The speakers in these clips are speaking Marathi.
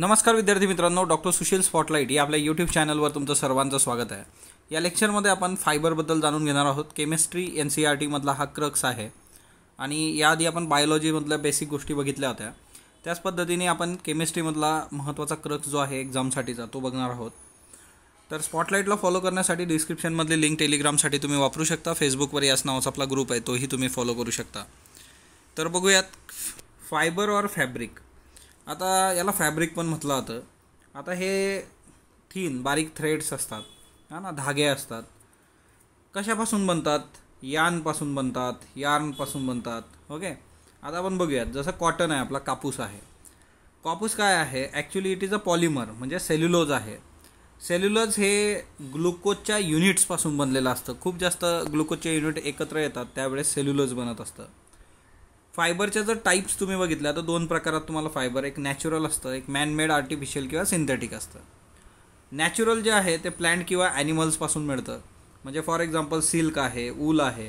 नमस्कार विद्यार्थी मित्रांनो डॉक्टर सुशील स्पॉटलाईट या आपल्या यूट्यूब चॅनलवर तुमचं सर्वांचं स्वागत आहे या लेक्चरमध्ये आपण फायबरबद्दल जाणून घेणार आहोत chemistry N C R e टीमधला हा क्रक्स आहे आणि याआधी आपण बायोलॉजीमधल्या बेसिक गोष्टी बघितल्या होत्या त्याच पद्धतीने आपण केमिस्ट्रीमधला महत्त्वाचा क्रक्स जो आहे एक्झामसाठीचा तो बघणार आहोत तर स्पॉटलाईटला फॉलो करण्यासाठी डिस्क्रिप्शनमधली लिंक टेलिग्रामसाठी तुम्ही वापरू शकता फेसबुकवर याच नावाचा आपला ग्रुप आहे तोही तुम्ही फॉलो करू शकता तर बघूयात फायबर और फॅब्रिक आता याला फॅब्रिक पण म्हटलं जातं आता हे थीन बारीक थ्रेड्स असतात हा ना धागे असतात कशापासून बनतात यानपासून बनतात यार्नपासून बनतात ओके आता आपण बघूयात जसं कॉटन आहे आपला कापूस आहे कापूस काय आहे actually it is a polymer म्हणजे सेल्युलोज आहे सेल्युलोज हे ग्लुकोजच्या युनिट्सपासून बनलेलं असतं खूप जास्त ग्लुकोजचे युनिट एकत्र येतात त्यावेळेस सेल्युलोज बनत असतं फायबरच्या जर टाईप्स तुम्ही बघितल्या तर दोन प्रकारात तुम्हाला फायबर एक नॅचरल असतं एक मॅनमेड आर्टिफिशियल किंवा सिंथेटिक असतं नॅचरल जे आहे ते प्लांट किंवा ॲनिमल्सपासून मिळतं म्हणजे फॉर एक्झाम्पल सिल्क आहे ऊल आहे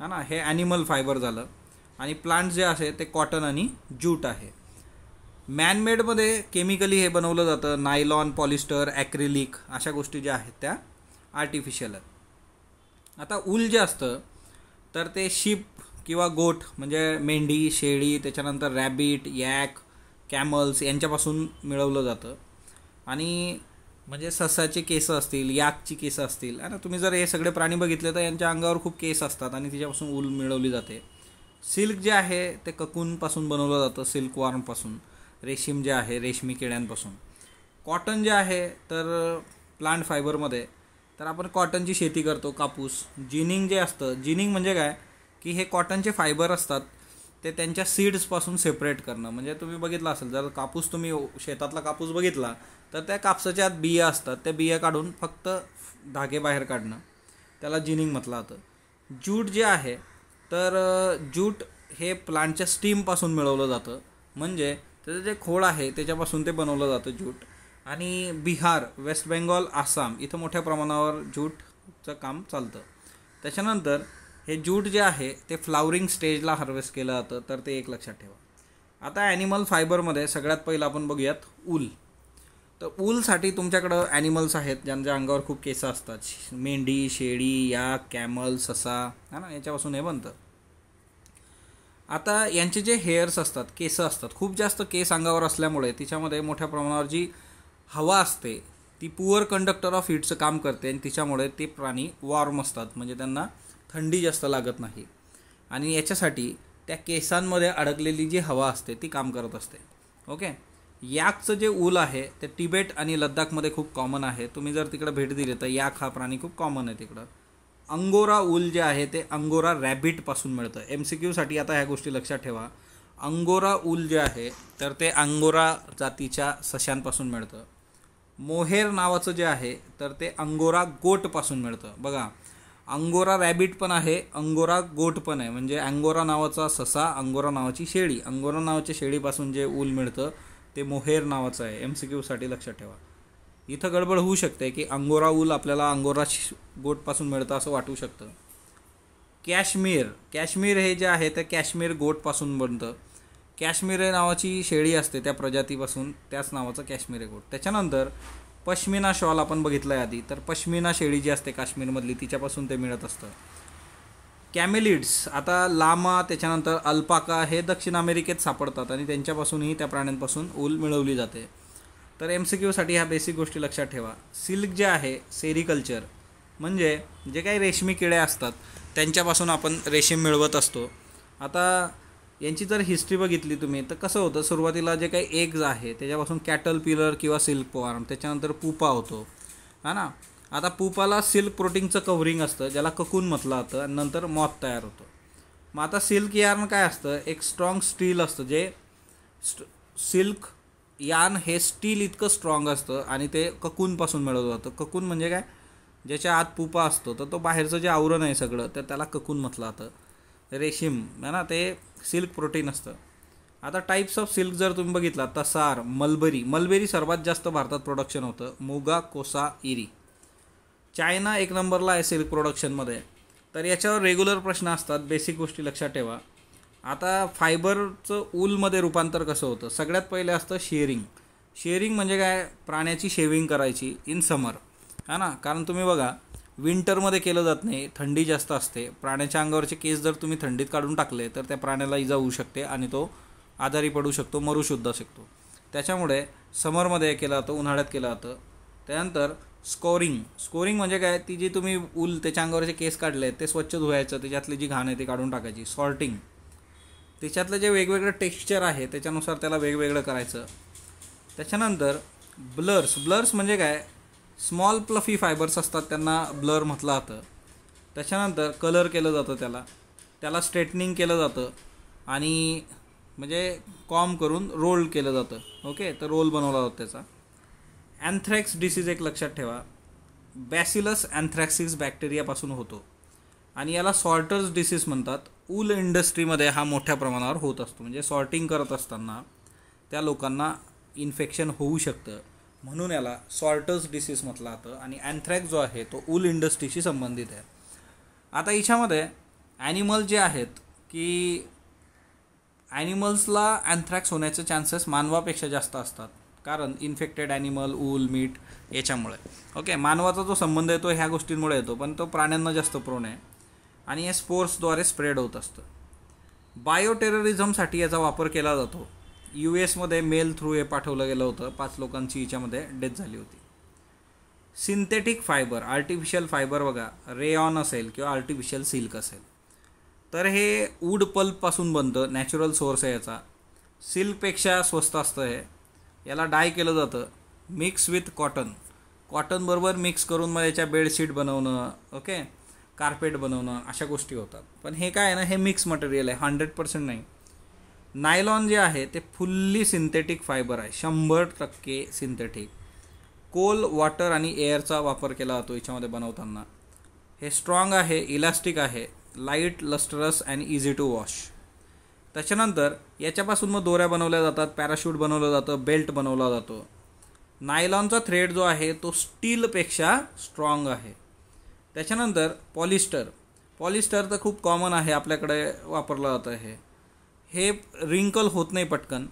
है ना हे ॲनिमल फायबर झालं आणि प्लांट जे आहे ते कॉटन आणि ज्यूट आहे मॅनमेडमध्ये केमिकली हे बनवलं जातं नायलॉन पॉलिस्टर ॲक्रिलिक अशा गोष्टी ज्या आहेत त्या आर्टिफिशियल आहेत आता ऊल जे असतं तर ते शिप किंवा गोट म्हणजे मेंढी शेळी त्याच्यानंतर रॅबिट यॅक कॅमल्स यांच्यापासून मिळवलं जातं आणि म्हणजे ससाचे केसं असतील याकची केस असतील आणि तुम्ही जर हे सगळे प्राणी बघितले तर यांच्या अंगावर खूप केस असतात आणि तिच्यापासून ऊल मिळवली जाते सिल्क जे आहे ते ककूनपासून बनवलं जातं सिल्क वॉर्मपासून रेशीम जे आहे रेशमी किड्यांपासून कॉटन जे आहे तर प्लांट फायबरमध्ये तर आपण कॉटनची शेती करतो कापूस जिनिंग जे असतं जिनिंग म्हणजे काय की हे कॉटनचे फायबर असतात ते त्यांच्या सीड्सपासून सेपरेट करणं म्हणजे तुम्ही बघितलं असेल जर कापूस तुम्ही शेतातला कापूस बघितला तर त्या कापसाच्या आत बिया असतात त्या बिया काढून फक्त धागे बाहेर काढणं त्याला जिनिंग म्हटलं जातं ज्यूट जे आहे तर ज्यूट हे प्लांटच्या स्टीमपासून मिळवलं जातं म्हणजे त्याचं जे खोड आहे त्याच्यापासून ते बनवलं जातं ज्यूट आणि बिहार वेस्ट बेंगॉल आसाम इथं मोठ्या प्रमाणावर ज्यूटचं काम चालतं त्याच्यानंतर हे ज्यूट जे आहे ते फ्लावरिंग स्टेजला हार्वेस्ट केलं जातं तर ते एक लक्षात ठेवा आता ॲनिमल फायबरमध्ये सगळ्यात पहिलं आपण बघूयात ऊल तर ऊलसाठी तुमच्याकडं ॲनिमल्स आहेत ज्यांच्या अंगावर खूप केसं असतात मेंढी शेळी या कॅमल ससा है ना याच्यापासून हे बनतं आता यांचे जे हेअर्स असतात केसं असतात खूप जास्त केस अंगावर असल्यामुळे तिच्यामध्ये मोठ्या प्रमाणावर जी हवा असते ती पुअर कंडक्टर ऑफ हिटचं काम करते आणि तिच्यामुळे ते प्राणी वॉर्म असतात म्हणजे त्यांना थंडी जास्त लागत नाही आणि याच्यासाठी त्या केसांमध्ये अडकलेली जी हवा असते ती काम करत असते ओके याकचं जे ऊल आहे ते तिबेट आणि लद्दाखमध्ये खूप कॉमन आहे तुम्ही जर तिकडं भेट दिली तर याक हा प्राणी खूप कॉमन आहे तिकडं अंगोरा ऊल जे आहे ते अंगोरा रॅबिटपासून मिळतं एम सी क्यूसाठी आता ह्या गोष्टी लक्षात ठेवा अंगोरा ऊल जे आहे तर ते अंगोरा जातीच्या सशांपासून मिळतं मोहेर नावाचं जे आहे तर ते अंगोरा गोटपासून मिळतं बघा अंगोरा रॅबिट पण आहे अंगोरा गोट पण आहे म्हणजे अंगोरा नावाचा ससा अंगोरा नावाची शेळी अंगोरा नावाच्या शेळीपासून जे ऊल मिळतं ते मोहेर नावाचं आहे एम सी क्यूसाठी लक्षात ठेवा इथं गडबड होऊ शकते की अंगोरा ऊल आपल्याला अंगोरा गोटपासून मिळतं असं वाटू शकतं कॅश्मीर कॅश्मीर हे जे आहे ते कॅश्मीर गोटपासून बनतं कॅश्मीर नावाची शेळी असते त्या प्रजातीपासून त्याच नावाचं कॅश्मीर गोट त्याच्यानंतर पश्मिना शॉल आपण बघितला आहे आधी तर पश्मिना शेळी जी असते काश्मीरमधली तिच्यापासून ते मिळत असतं कॅमेलिड्स आता लामा त्याच्यानंतर अल्पाका हे दक्षिण अमेरिकेत सापडतात आणि त्यांच्यापासूनही त्या प्राण्यांपासून ऊल मिळवली जाते तर एम सी क्यूसाठी ह्या बेसिक गोष्टी लक्षात ठेवा सिल्क जे आहे सेरिकल्चर म्हणजे जे काही रेशमी किडे असतात त्यांच्यापासून आपण रेशीम मिळवत असतो आता यांची जर हिस्ट्री बघितली तुम्ही तर कसं होतं सुरुवातीला जे काही एग्ज आहे त्याच्यापासून कॅटल पिलर किंवा सिल्क फॉर्म त्याच्यानंतर पुपा होतो हा ना आता पुपाला सिल्क प्रोटीनचं कवरिंग असतं ज्याला ककून म्हटलं जातं आणि नंतर मॉथ तयार होतं मग आता सिल्क यार्न काय असतं एक स्ट्रॉंग स्टील असतं जे सिल्क यार्न हे स्टील इतकं स्ट्रॉंग असतं आणि ते ककूनपासून मिळवलं जातं ककून म्हणजे काय ज्याच्या आत पुपा असतो तर तो बाहेरचं जे आवरण आहे सगळं तर त्याला ककून म्हटलं जातं रेशीम आहे ना ते सिल्क प्रोटीन असतं आता टाईप्स ऑफ सिल्क जर तुम्ही बघितला तसार मलबरी मलबेरी सर्वात जास्त भारतात प्रोडक्शन होतं मुगा कोसा इरी चायना एक नंबरला आहे सिल्क प्रोडक्शनमध्ये तर याच्यावर रेग्युलर प्रश्न असतात बेसिक गोष्टी लक्षात ठेवा आता फायबरचं ऊलमध्ये रूपांतर कसं होतं सगळ्यात पहिले असतं शेअरिंग शेअरिंग म्हणजे काय प्राण्याची शेविंग करायची इन समर है ना कारण तुम्ही बघा विंटरमध्ये केलं जात नाही थंडी जास्त असते प्राण्याच्या अंगावरचे केस जर तुम्ही थंडीत काढून टाकले तर त्या प्राण्याला इजा होऊ शकते आणि तो आजारी पडू शकतो मरूसुद्धा शकतो त्याच्यामुळे समरमध्ये हे केलं जातं उन्हाळ्यात केलं जातं त्यानंतर स्कोरिंग स्कोरिंग म्हणजे काय ती जी तुम्ही ऊल त्याच्या अंगावरचे केस काढले ते स्वच्छ धुवायचं त्याच्यातली जी घाण आहे ती काढून टाकायची सॉर्टिंग त्याच्यातलं जे वेगवेगळं टेक्स्चर आहे त्याच्यानुसार त्याला वेगवेगळं करायचं त्याच्यानंतर ब्लर्स ब्लर्स म्हणजे काय स्मॉल प्लफी फायबर्स असतात त्यांना ब्लर म्हटलं जातं त्याच्यानंतर कलर केलं जातं त्याला त्याला स्ट्रेटनिंग केलं जातं आणि म्हणजे कॉम करून रोल केलं जातं ओके तर रोल बनवला जातो त्याचा अँथ्रॅक्स डिसीज एक लक्षात ठेवा बॅसिलस अँथ्रॅक्सिस बॅक्टेरियापासून होतो आणि याला सॉर्टर्स डिसीज म्हणतात ऊल इंडस्ट्रीमध्ये हा मोठ्या प्रमाणावर होत असतो म्हणजे सॉर्टिंग करत असताना त्या लोकांना इन्फेक्शन होऊ शकतं म्हणून याला सॉर्टर्स डिसीज म्हटलं जातं आणि अँथ्रॅक जो आहे तो ऊल इंडस्ट्रीशी संबंधित आहे आता याच्यामध्ये ॲनिमल जे आहेत की ॲनिमल्सला अँथ्रॅक्स होण्याचे चान्सेस मानवापेक्षा जास्त असतात कारण इन्फेक्टेड ॲनिमल ऊल मीठ याच्यामुळे ओके मानवाचा जो संबंध येतो ह्या गोष्टींमुळे येतो पण तो प्राण्यांना जास्त प्रोण आहे आणि हे स्पोर्ट्सद्वारे स्प्रेड होत असतं बायोटेररिझमसाठी याचा वापर केला जातो यू एसमध्ये मेल थ्रू हे पाठवलं गेलं होतं पाच लोकांची याच्यामध्ये डेथ झाली होती सिंथेटिक फायबर आर्टिफिशियल फायबर बघा रेऑन असेल किंवा आर्टिफिशियल सिल्क असेल तर हे वूड पल्पपासून बनतं नॅचरल सोर्स आहे याचा सिल्कपेक्षा स्वस्त असतं हे याला डाय केलं जातं मिक्स विथ कॉटन कॉटनबरोबर मिक्स करून मग याच्या बेडशीट बनवणं ओके कार्पेट बनवणं अशा गोष्टी होतात पण हे काय आहे ना हे मिक्स मटेरियल आहे हंड्रेड पर्सेंट नाही नायलॉन जे आहे ते फुल्ली सिंथेटिक फायबर आहे शंभर टक्के सिंथेटिक कोल वॉटर आणि एअरचा वापर केला जातो याच्यामध्ये बनवताना हे स्ट्रॉंग आहे इलास्टिक आहे light lustrous and easy to wash त्याच्यानंतर याच्यापासून मग दोऱ्या बनवल्या जातात पॅराशूट बनवलं जातं बेल्ट बनवला जातो नायलॉनचा थ्रेड जो आहे तो स्टीलपेक्षा स्ट्रॉंग आहे त्याच्यानंतर पॉलिस्टर पॉलिस्टर तर खूप कॉमन आहे आपल्याकडे वापरलं जातं हे हे रिंकल होत नाही पटकन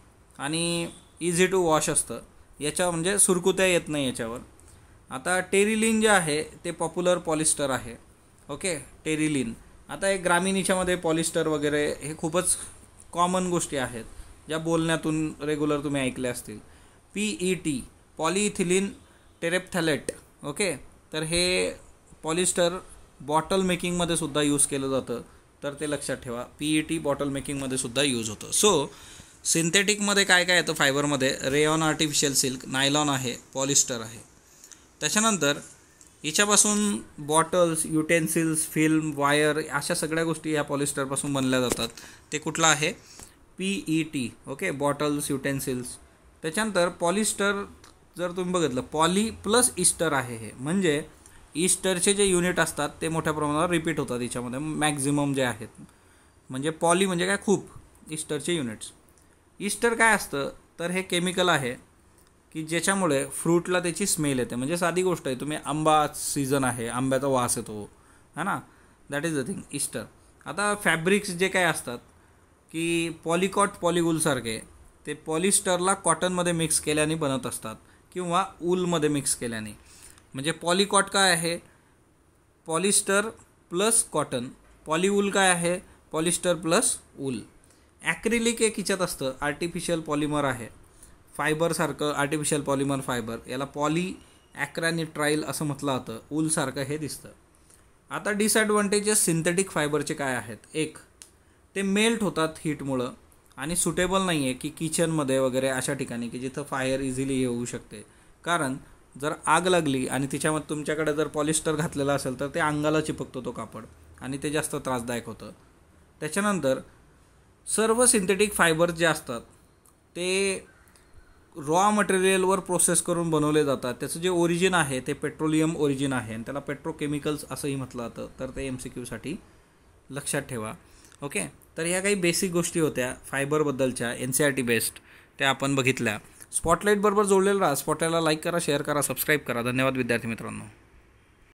आणि इझी टू वॉश असतं याच्या म्हणजे सुरकुत्या येत नाही याच्यावर आता टेरिलिन जे आहे ते पॉप्युलर पॉलिस्टर आहे ओके टेरिलिन आता ग्रामीण याच्यामध्ये पॉलिस्टर वगैरे हे खूपच कॉमन गोष्टी आहेत ज्या बोलण्यातून रेग्युलर तुम्ही ऐकल्या असतील P E T polyethylene terephthalate okay तर हे पॉलिस्टर बॉटल मेकिंगमध्ये सुद्धा यूज केलं जातं तर ते लक्षात ठेवा पी ई टी बॉटल मेकिंगमध्ये सुद्धा यूज होतं सो सिंथेटिकमध्ये काय काय येतं फायबरमध्ये रेऑन आर्टिफिशियल सिल्क नायलॉन आहे पॉलिस्टर आहे त्याच्यानंतर याच्यापासून बॉटल्स युटेन्सिल्स फिल्म वायर अशा सगळ्या गोष्टी ह्या पॉलिस्टरपासून बनल्या जातात ते कुठलं आहे P E T okay bottles utensils त्याच्यानंतर पॉलिस्टर जर तुम्ही बघितलं पॉली प्लस इस्टर आहे हे म्हणजे ईस्टरचे जे युनिट असतात ते मोठ्या प्रमाणावर रिपीट होतात याच्यामध्ये मॅक्झिमम जे आहेत म्हणजे पॉली म्हणजे काय खूप ईस्टरचे युनिट्स ईस्टर काय असतं तर हे केमिकल आहे की ज्याच्यामुळे फ्रूटला त्याची स्मेल येते म्हणजे साधी गोष्ट आहे तुम्ही आंबा सीझन आहे आंब्याचा वास येतो है ना that is the thing ester आता फॅब्रिक्स जे काय असतात की पॉलिकॉट पॉलिगुलसारखे ते पॉलिस्टरला कॉटनमध्ये मिक्स केल्याने बनत असतात किंवा उलमध्ये मिक्स केल्याने म्हणजे पॉलिकॉट काय आहे पॉलिस्टर प्लस कॉटन पॉलिवूल काय आहे पॉलिस्टर प्लस वूल ॲक्रिलिक एक हिच्यात असतं आर्टिफिशियल पॉलिमर आहे फायबरसारखं आर्टिफिशियल पॉलिमर फायबर याला पॉली ट्राईल असं म्हटलं जातं ऊलसारखं हे दिसतं आता डिसॲडव्हान्टेजेस सिंथेटिक फायबरचे काय आहेत एक ते मेल्ट होतात हीटमुळं आणि सुटेबल नाही आहे की किचनमध्ये वगैरे अशा ठिकाणी की जिथं फायर इझिली येऊ शकते कारण जर आग लागली आणि तिच्यामध्ये तुमच्याकडे जर पॉलिस्टर घातलेला असेल तर ते अंगाला चिपकतो तो कापड आणि ते जास्त त्रासदायक होतं त्याच्यानंतर सर्व सिंथेटिक फायबर्स जे असतात ते रॉ मटेरियलवर प्रोसेस करून बनवले जातात त्याचं जे ओरिजिन आहे ते पेट्रोलियम ओरिजिन आहे आणि त्याला पेट्रोकेमिकल्स असंही म्हटलं जातं तर ते एम सी क्यूसाठी लक्षात ठेवा ओके तर ह्या काही बेसिक गोष्टी होत्या फायबरबद्दलच्या N C R T based त्या आपण बघितल्या स्पॉटलाईटबरोबर जोडलेलं राहा स्पॉटलाईटला लाईक करा शेअर करा सबस्क्राईब करा धन्यवाद विद्यार्थी मित्रांनो